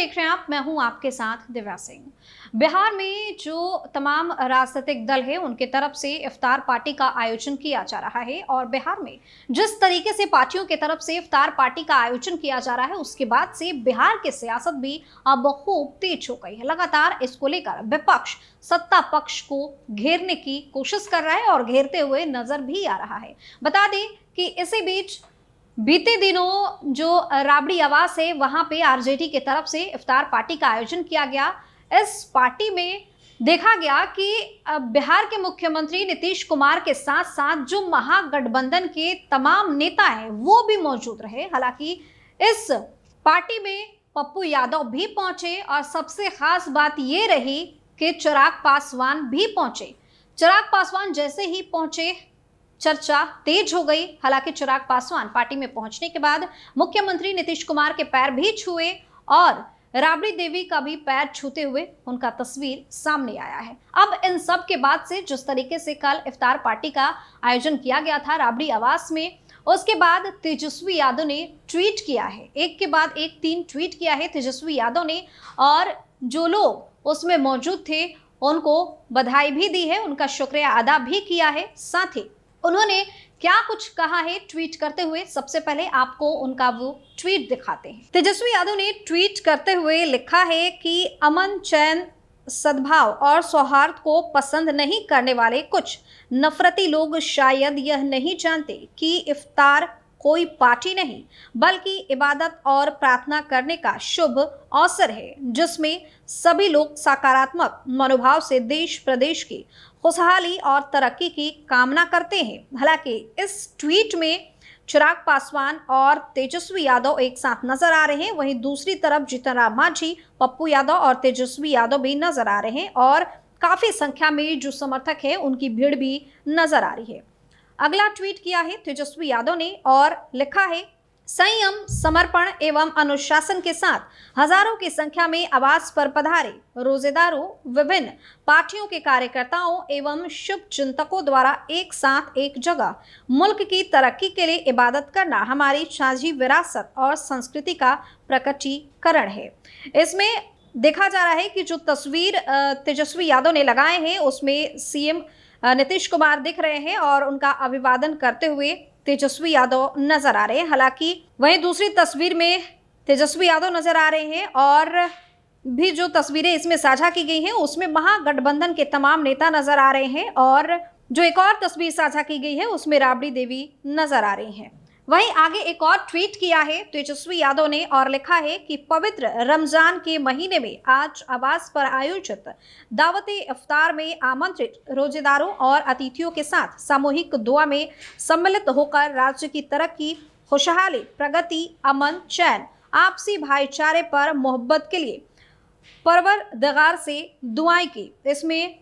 देख रहे हैं आप मैं हूं आपके साथ दिव्या सिंह बिहार में जो तमाम राजनीतिक दल है उनके तरफ से इफ्तार पार्टी का आयोजन किया जा रहा है और बिहार में जिस तरीके से पार्टियों के तरफ से इफ्तार पार्टी का आयोजन किया जा रहा है उसके बाद से बिहार की सियासत भी अब खूब तेज हो गई है लगातार इसको लेकर विपक्ष सत्ता पक्ष को घेरने की कोशिश कर रहा है और घेरते हुए नजर भी आ रहा है बता दें कि इसी बीच बीते दिनों जो राबड़ी आवास है वहाँ पे आरजेडी की तरफ से इफ्तार पार्टी का आयोजन किया गया इस पार्टी में देखा गया कि बिहार के मुख्यमंत्री नीतीश कुमार के साथ साथ जो महागठबंधन के तमाम नेता हैं वो भी मौजूद रहे हालांकि इस पार्टी में पप्पू यादव भी पहुंचे और सबसे खास बात ये रही कि चिराग पासवान भी पहुंचे चिराग पासवान जैसे ही पहुंचे चर्चा तेज हो गई हालांकि चिराग पासवान पार्टी में पहुंचने के बाद मुख्यमंत्री नीतीश कुमार के पैर भी छुए और राबड़ी देवी का भी पैर छूते हुए उनका तस्वीर सामने आया है अब इन सब के बाद से जिस तरीके से कल इफ्तार पार्टी का आयोजन किया गया था राबड़ी आवास में उसके बाद तेजस्वी यादव ने ट्वीट किया है एक के बाद एक तीन ट्वीट किया है तेजस्वी यादव ने और जो लोग उसमें मौजूद थे उनको बधाई भी दी है उनका शुक्रिया अदा भी किया है साथ ही उन्होंने क्या कुछ कहा है ट्वीट करते हुए सबसे पहले आपको उनका वो ट्वीट दिखाते हैं तेजस्वी यादव ने ट्वीट करते हुए लिखा है कि अमन चैन सद्भाव और सौहार्द को पसंद नहीं करने वाले कुछ नफरती लोग शायद यह नहीं जानते कि इफ्तार कोई पार्टी नहीं बल्कि इबादत और प्रार्थना करने का शुभ अवसर है जिसमें सभी लोग सकारात्मक मनोभाव से देश प्रदेश की खुशहाली और तरक्की की कामना करते हैं हालांकि इस ट्वीट में चिराग पासवान और तेजस्वी यादव एक साथ नजर आ रहे हैं वहीं दूसरी तरफ जीतन राम मांझी पप्पू यादव और तेजस्वी यादव भी नजर आ रहे हैं और काफी संख्या में जो समर्थक हैं उनकी भीड़ भी नजर आ रही है अगला ट्वीट किया है तेजस्वी यादव ने और लिखा है संयम समर्पण एवं अनुशासन के साथ हजारों की संख्या में आवास पर पधारे रोजेदारों विभिन्न पार्टियों के कार्यकर्ताओं एवं शुभ चिंतकों द्वारा एक साथ एक जगह मुल्क की तरक्की के लिए इबादत करना हमारी साझी विरासत और संस्कृति का प्रकटीकरण है इसमें देखा जा रहा है कि जो तस्वीर तेजस्वी यादव ने लगाए हैं उसमें सीएम नीतीश कुमार दिख रहे हैं और उनका अभिवादन करते हुए तेजस्वी यादव नजर आ रहे हैं हालांकि वहीं दूसरी तस्वीर में तेजस्वी यादव नजर आ रहे हैं और भी जो तस्वीरें इसमें साझा की गई हैं उसमें महागठबंधन के तमाम नेता नजर आ रहे हैं और जो एक और तस्वीर साझा की गई है उसमें राबड़ी देवी नजर आ रही हैं वहीं आगे एक और ट्वीट किया है तेजस्वी यादव ने और लिखा है कि पवित्र रमजान के महीने में आज आवास पर आयोजित दावत इफ्तार में आमंत्रित रोजेदारों और अतिथियों के साथ सामूहिक दुआ में सम्मिलित होकर राज्य की तरक्की खुशहाली प्रगति अमन चैन आपसी भाईचारे पर मोहब्बत के लिए परवर दगार से दुआएं की इसमें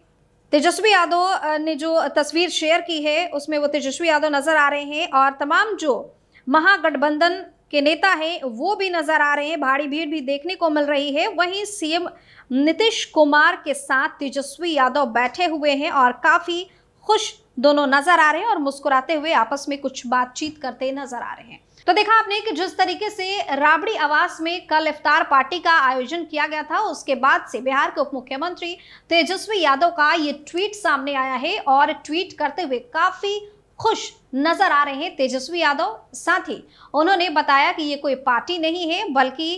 तेजस्वी यादव ने जो तस्वीर शेयर की है उसमें वो तेजस्वी यादव नज़र आ रहे हैं और तमाम जो महागठबंधन के नेता हैं वो भी नजर आ रहे हैं भारी भीड़ भी देखने को मिल रही है वहीं सीएम नीतीश कुमार के साथ तेजस्वी यादव बैठे हुए हैं और काफी खुश दोनों नजर आ रहे हैं और मुस्कुराते हुए आपस में कुछ बातचीत करते नजर आ रहे हैं तो देखा आपने कि जिस तरीके से राबड़ी आवास में कल इफ्तार पार्टी का आयोजन किया गया था उसके बाद से बिहार के उप मुख्यमंत्री तेजस्वी यादव का ये ट्वीट सामने आया है और ट्वीट करते हुए काफी खुश नजर आ रहे हैं तेजस्वी यादव साथ ही उन्होंने बताया कि ये कोई पार्टी नहीं है बल्कि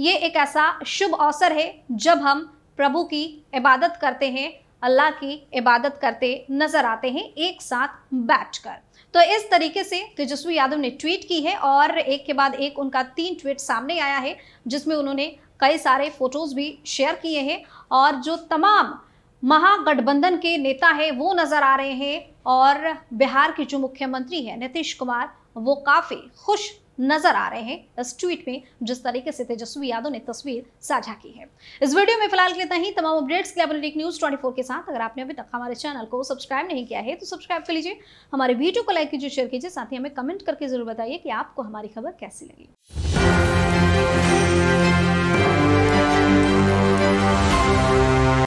ये एक ऐसा शुभ अवसर है जब हम प्रभु की इबादत करते हैं अल्लाह की इबादत करते नजर आते हैं एक साथ बैठकर तो इस तरीके से तेजस्वी यादव ने ट्वीट की है और एक के बाद एक उनका तीन ट्वीट सामने आया है जिसमें उन्होंने कई सारे फोटोज़ भी शेयर किए हैं और जो तमाम महागठबंधन के नेता है वो नजर आ रहे हैं और बिहार के जो मुख्यमंत्री हैं नीतीश कुमार वो काफी खुश नजर आ रहे हैं इस ट्वीट में जिस तरीके से तेजस्वी यादव ने तस्वीर साझा की है इस वीडियो में फिलहाल के इतना ही तमाम अपडेट्स के लिए न्यूज 24 के साथ अगर आपने अभी तक हमारे चैनल को सब्सक्राइब नहीं किया है तो सब्सक्राइब कर लीजिए हमारे वीडियो को लाइक कीजिए शेयर कीजिए साथ ही हमें कमेंट करके जरूर बताइए कि आपको हमारी खबर कैसी लगी